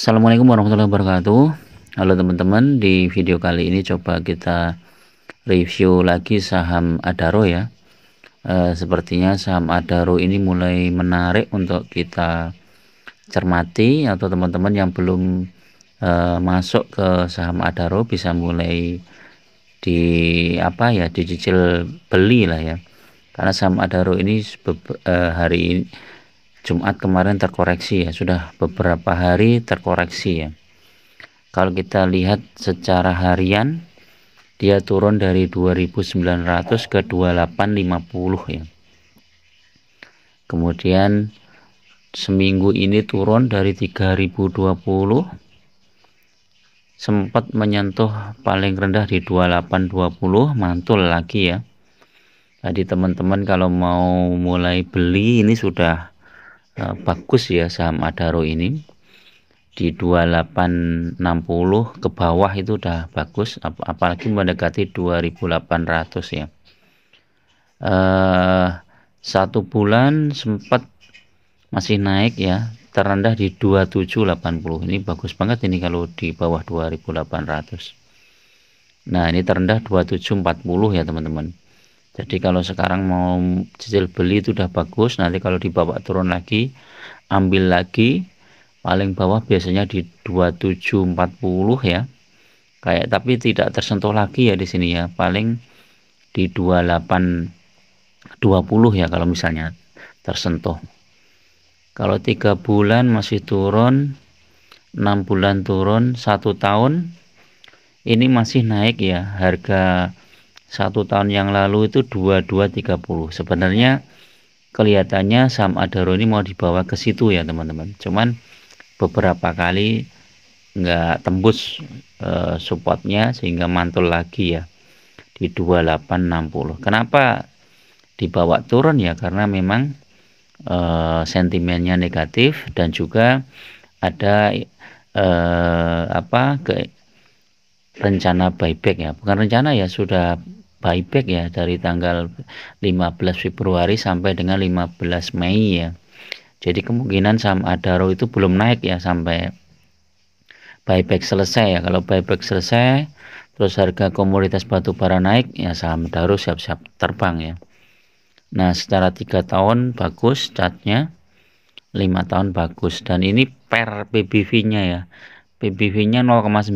Assalamualaikum warahmatullahi wabarakatuh Halo teman-teman di video kali ini coba kita review lagi saham Adaro ya e, sepertinya saham Adaro ini mulai menarik untuk kita cermati atau teman-teman yang belum e, masuk ke saham Adaro bisa mulai di apa ya dicicil beli lah ya karena saham Adaro ini e, hari ini Jumat kemarin terkoreksi ya, sudah beberapa hari terkoreksi ya. Kalau kita lihat secara harian dia turun dari 2900 ke 2850 ya. Kemudian seminggu ini turun dari 3020 sempat menyentuh paling rendah di 2820 mantul lagi ya. Tadi teman-teman kalau mau mulai beli ini sudah Eh, bagus ya saham Adaro ini di 2860 ke bawah itu udah bagus ap apalagi mendekati 2800 ya eh satu bulan sempat masih naik ya terendah di 2780 ini bagus banget ini kalau di bawah 2800 nah ini terendah 2740 ya teman-teman jadi kalau sekarang mau cicil beli itu udah bagus nanti kalau dibawa turun lagi ambil lagi paling bawah biasanya di 2740 ya kayak tapi tidak tersentuh lagi ya di sini ya paling di 2820 ya kalau misalnya tersentuh kalau tiga bulan masih turun enam bulan turun satu tahun ini masih naik ya harga satu tahun yang lalu itu 2230 sebenarnya kelihatannya saham Adaro ini mau dibawa ke situ ya teman-teman cuman beberapa kali nggak tembus e, supportnya sehingga mantul lagi ya di 2860 kenapa dibawa turun ya karena memang e, sentimennya negatif dan juga ada e, apa ke rencana buyback ya bukan rencana ya sudah buyback ya dari tanggal 15 Februari sampai dengan 15 Mei ya. Jadi kemungkinan saham Adaro itu belum naik ya sampai buyback selesai ya. Kalau buyback selesai terus harga komoditas batu bara naik ya saham Adaro siap-siap terbang ya. Nah, secara tiga tahun bagus catnya lima tahun bagus dan ini per PBV-nya ya. PBV nya 0,98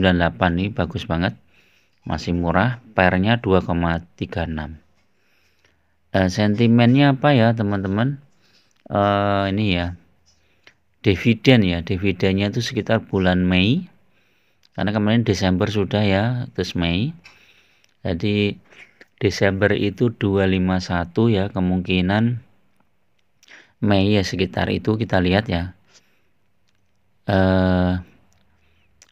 ini bagus banget masih murah pair-nya 2,36 eh, sentimennya apa ya teman-teman Uh, ini ya dividen ya dividennya itu sekitar bulan Mei karena kemarin Desember sudah ya terus Mei jadi Desember itu 251 ya kemungkinan Mei ya sekitar itu kita lihat ya eh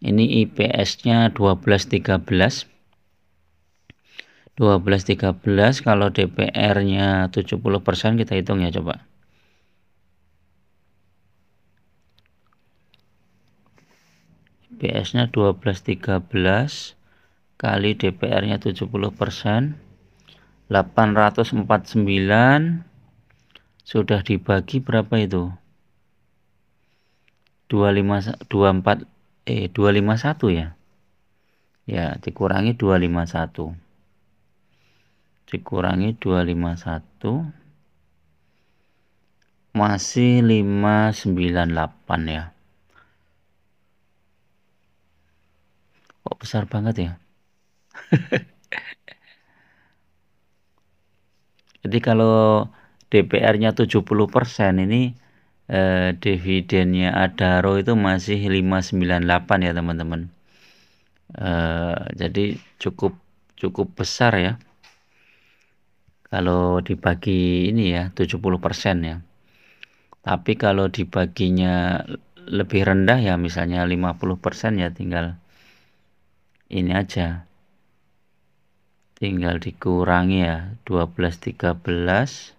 ini IPS-nya 1213 1213 kalau DPR-nya 70% kita hitung ya coba IPS-nya 1213 kali DPR-nya 70% 849 sudah dibagi berapa itu 25 24 eh 251 ya ya dikurangi 251 dikurangi 251 masih 598 ya kok besar banget ya jadi kalau DPR-nya 70% ini eh, dividennya Adaro itu masih 598 ya teman-teman eh, jadi cukup cukup besar ya kalau dibagi ini ya 70% ya tapi kalau dibaginya lebih rendah ya misalnya 50% ya tinggal ini aja tinggal dikurangi ya 12 13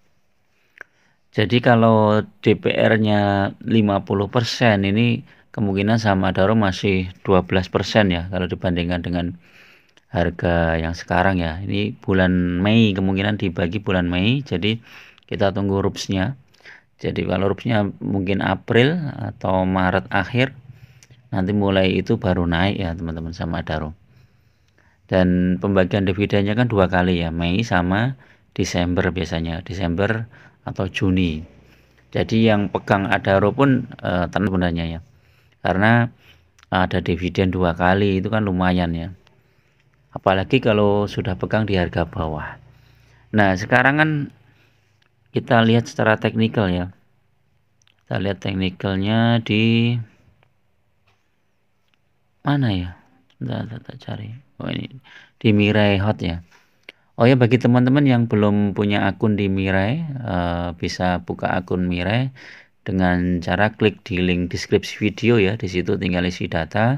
Jadi kalau DPR-nya 50% ini kemungkinan sama Daro masih 12% ya kalau dibandingkan dengan harga yang sekarang ya. Ini bulan Mei kemungkinan dibagi bulan Mei. Jadi kita tunggu rupsnya. Jadi kalau rupsnya mungkin April atau Maret akhir nanti mulai itu baru naik ya teman-teman sama Daro dan pembagian dividennya kan dua kali ya Mei sama Desember biasanya Desember atau Juni. Jadi yang pegang Adaro pun eh, tanah sebenarnya ya. Karena ada dividen dua kali itu kan lumayan ya. Apalagi kalau sudah pegang di harga bawah. Nah, sekarang kan kita lihat secara teknikal ya. Kita lihat teknikalnya di mana ya? Tidak, tidak cari. Oh ini di Mirai Hot ya. Oh ya bagi teman-teman yang belum punya akun di Mirai eh, bisa buka akun Mirai dengan cara klik di link deskripsi video ya di situ tinggal isi data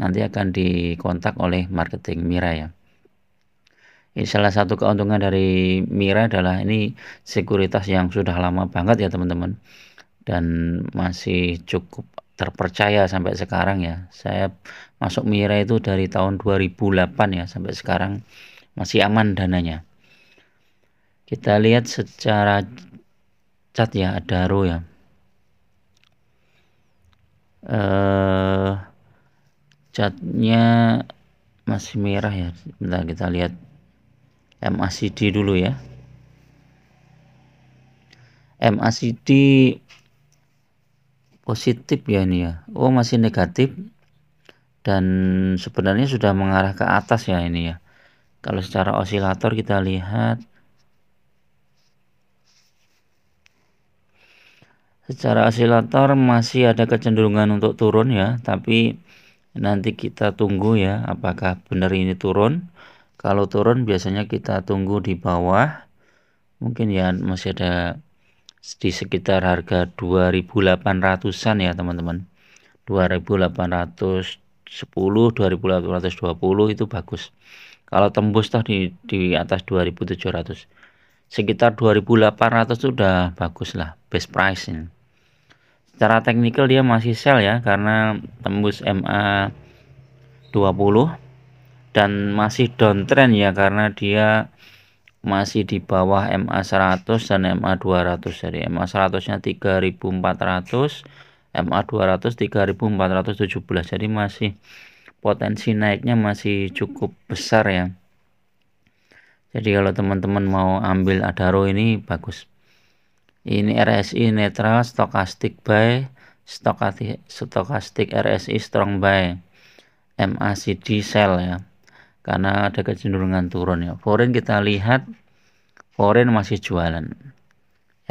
nanti akan dikontak oleh marketing Mirai ya. Ini salah satu keuntungan dari Mirai adalah ini sekuritas yang sudah lama banget ya teman-teman dan masih cukup terpercaya sampai sekarang ya. Saya masuk Mirai itu dari tahun 2008 ya sampai sekarang masih aman dananya kita lihat secara cat ya ada row ya eh catnya masih merah ya bentar kita lihat MACD dulu ya MACD positif ya ini ya Oh masih negatif dan sebenarnya sudah mengarah ke atas ya ini ya kalau secara osilator kita lihat secara osilator masih ada kecenderungan untuk turun ya tapi nanti kita tunggu ya apakah benar ini turun kalau turun biasanya kita tunggu di bawah mungkin ya masih ada di sekitar harga 2800an ya teman-teman 2810 2820 itu bagus kalau tembus toh di di atas 2700 sekitar 2800 sudah bagus lah base pricing. ini secara teknikal dia masih sell ya karena tembus MA 20 dan masih downtrend ya karena dia masih di bawah MA 100 dan MA 200 jadi MA 100 nya 3400 MA 200 3417 jadi masih potensi naiknya masih cukup besar ya jadi kalau teman-teman mau ambil Adaro ini bagus ini RSI netral stokastik buy stokastik, stokastik RSI strong buy MACD sell ya karena ada kecenderungan turun ya foreign kita lihat foreign masih jualan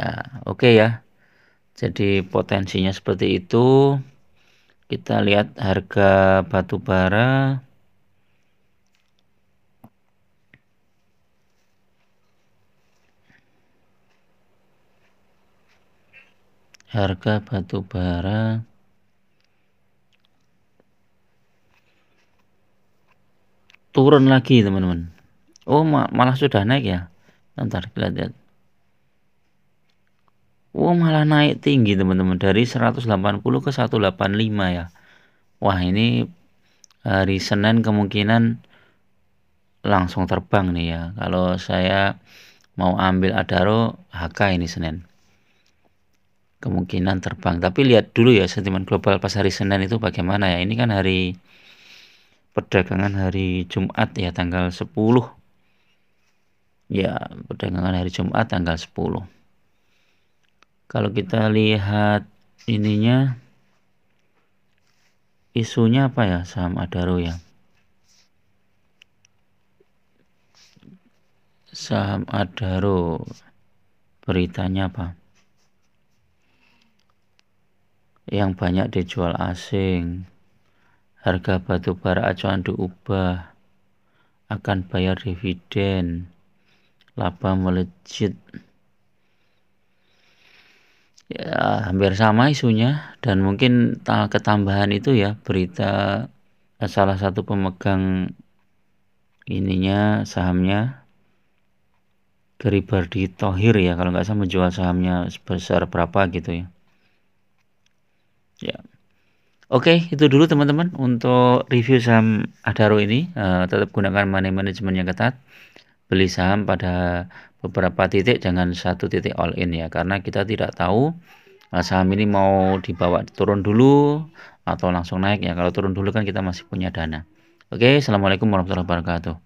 ya oke okay ya jadi potensinya seperti itu kita lihat harga batu bara harga batu bara turun lagi teman-teman oh malah sudah naik ya nanti kita lihat Wow malah naik tinggi teman-teman dari 180 ke 185 ya. Wah ini eh, hari Senin kemungkinan langsung terbang nih ya. Kalau saya mau ambil Adaro HK ini Senin. Kemungkinan terbang. Tapi lihat dulu ya sentimen global pas hari Senin itu bagaimana ya. Ini kan hari perdagangan hari Jumat ya tanggal 10. Ya, perdagangan hari Jumat tanggal 10 kalau kita lihat ininya isunya apa ya saham Adaro ya saham Adaro beritanya apa yang banyak dijual asing harga batu bara acuan diubah akan bayar dividen laba melejit Ya, hampir sama isunya dan mungkin ketambahan itu ya berita eh, salah satu pemegang ininya sahamnya Geribardi Tohir ya kalau nggak salah menjual sahamnya sebesar berapa gitu ya. Ya. Oke, itu dulu teman-teman untuk review saham Adaro ini. Uh, tetap gunakan money management yang ketat beli saham pada beberapa titik jangan satu titik all in ya karena kita tidak tahu eh, saham ini mau dibawa turun dulu atau langsung naik ya kalau turun dulu kan kita masih punya dana oke assalamualaikum warahmatullahi wabarakatuh